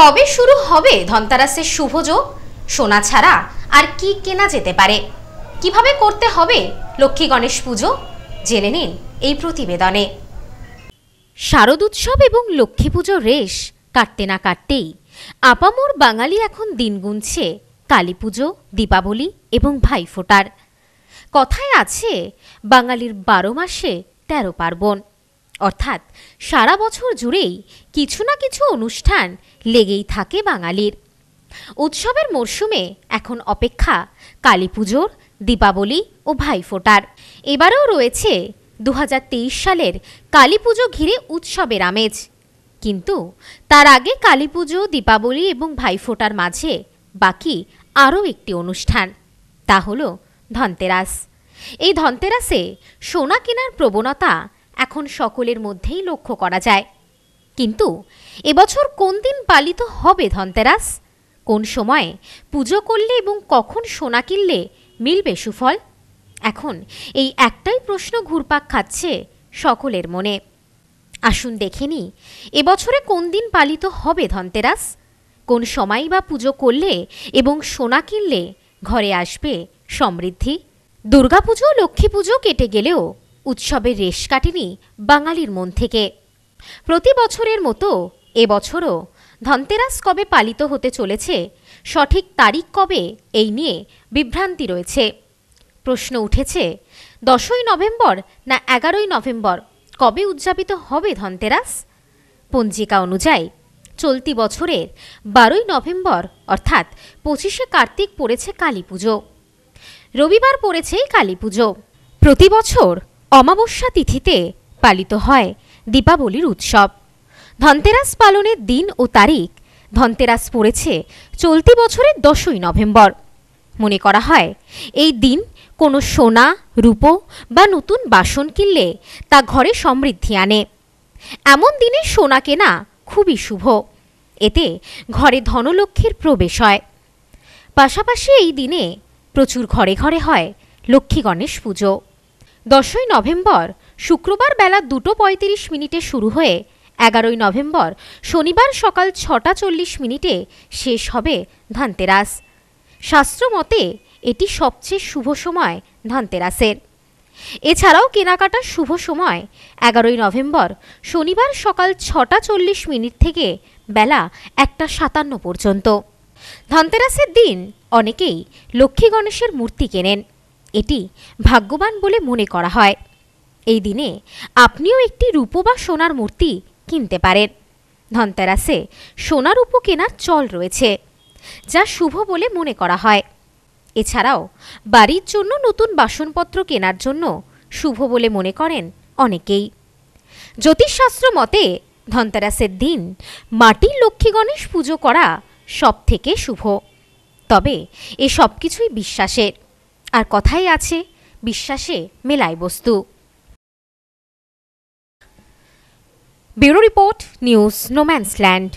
কবে শুরু হবে ধনতারাসের শুভযোগ সোনা ছাড়া আর কি কেনা যেতে পারে কিভাবে করতে হবে লক্ষ্মী গণেশ পুজো জেনে নিন এই প্রতিবেদনে শারদ উৎসব এবং লক্ষ্মী পুজোর রেশ কাটতে না কাটতেই আপামোর বাঙালি এখন দিন গুনছে কালী পুজো দীপাবলি এবং ভাইফোঁটার কথায় আছে বাঙালির বারো মাসে তেরো পার্বণ অর্থাৎ সারা বছর জুড়েই কিছু না কিছু অনুষ্ঠান লেগেই থাকে বাঙালির উৎসবের মরশুমে এখন অপেক্ষা কালী পুজোর দীপাবলি ও ভাইফোঁটার এবারেও রয়েছে দু সালের কালী পুজো ঘিরে উৎসবের আমেজ কিন্তু তার আগে কালী পুজো দীপাবলি এবং ভাইফোঁটার মাঝে বাকি আরও একটি অনুষ্ঠান তা হল ধনতেরাস এই ধনতেরাসে সোনা কেনার প্রবণতা এখন সকলের মধ্যেই লক্ষ্য করা যায় কিন্তু এবছর কোন দিন পালিত হবে ধনতেরাস কোন সময়ে পুজো করলে এবং কখন সোনা কিনলে মিলবে সুফল এখন এই একটাই প্রশ্ন ঘুরপাক খাচ্ছে সকলের মনে আসুন দেখে নি এবছরে কোন দিন পালিত হবে ধনতেরাস কোন সময় বা পুজো করলে এবং সোনা কিনলে ঘরে আসবে সমৃদ্ধি দুর্গাপুজো লক্ষ্মী পুজো কেটে গেলেও উৎসবের রেশ কাটেনি বাঙালির মন থেকে প্রতি বছরের মতো এবছরও ধনতেরাস কবে পালিত হতে চলেছে সঠিক তারিখ কবে এই নিয়ে বিভ্রান্তি রয়েছে প্রশ্ন উঠেছে দশই নভেম্বর না এগারোই নভেম্বর কবে উদযাপিত হবে ধনতেরাস পঞ্জিকা অনুযায়ী চলতি বছরের বারোই নভেম্বর অর্থাৎ পঁচিশে কার্তিক পড়েছে কালী পুজো রবিবার পড়েছে কালী পুজো প্রতি বছর অমাবস্যা তিথিতে পালিত হয় দীপাবলির উৎসব ধনতেরাস পালনের দিন ও তারিখ ধনতেরাস পড়েছে চলতি বছরের দশই নভেম্বর মনে করা হয় এই দিন কোনো সোনা রূপো বা নতুন বাসন কিনলে তা ঘরে সমৃদ্ধি আনে এমন দিনে সোনা কেনা খুবই শুভ এতে ঘরে ধনলক্ষ্মীর প্রবেশ হয় পাশাপাশি এই দিনে প্রচুর ঘরে ঘরে হয় লক্ষ্মী গণেশ পুজো দশই নভেম্বর শুক্রবার বেলা দুটো পঁয়ত্রিশ মিনিটে শুরু হয়ে এগারোই নভেম্বর শনিবার সকাল ছটা চল্লিশ মিনিটে শেষ হবে ধানতেরাস শাস্ত্র মতে এটি সবচেয়ে শুভ সময় ধানতেরাসের এছাড়াও কেনাকাটার শুভ সময় এগারোই নভেম্বর শনিবার সকাল ছটা চল্লিশ মিনিট থেকে বেলা একটা সাতান্ন পর্যন্ত ধনতেরাসের দিন অনেকেই লক্ষ্মী গণেশের মূর্তি কেনেন এটি ভাগ্যবান বলে মনে করা হয় এই দিনে আপনিও একটি রূপো বা সোনার মূর্তি কিনতে পারেন ধনতেরাসে সোনা রূপো কেনার চল রয়েছে যা শুভ বলে মনে করা হয় এছাড়াও বাড়ির জন্য নতুন বাসনপত্র কেনার জন্য শুভ বলে মনে করেন অনেকেই জ্যোতিষশাস্ত্র মতে ধনতেরাসের দিন মাটির লক্ষ্মী গণেশ পুজো করা সব থেকে শুভ তবে এ সব কিছুই বিশ্বাসের আর কথাই আছে বিশ্বাসে মেলায় বস্তু ব্যুরো রিপোর্ট নিউজ নোম্যান্সল্যান্ড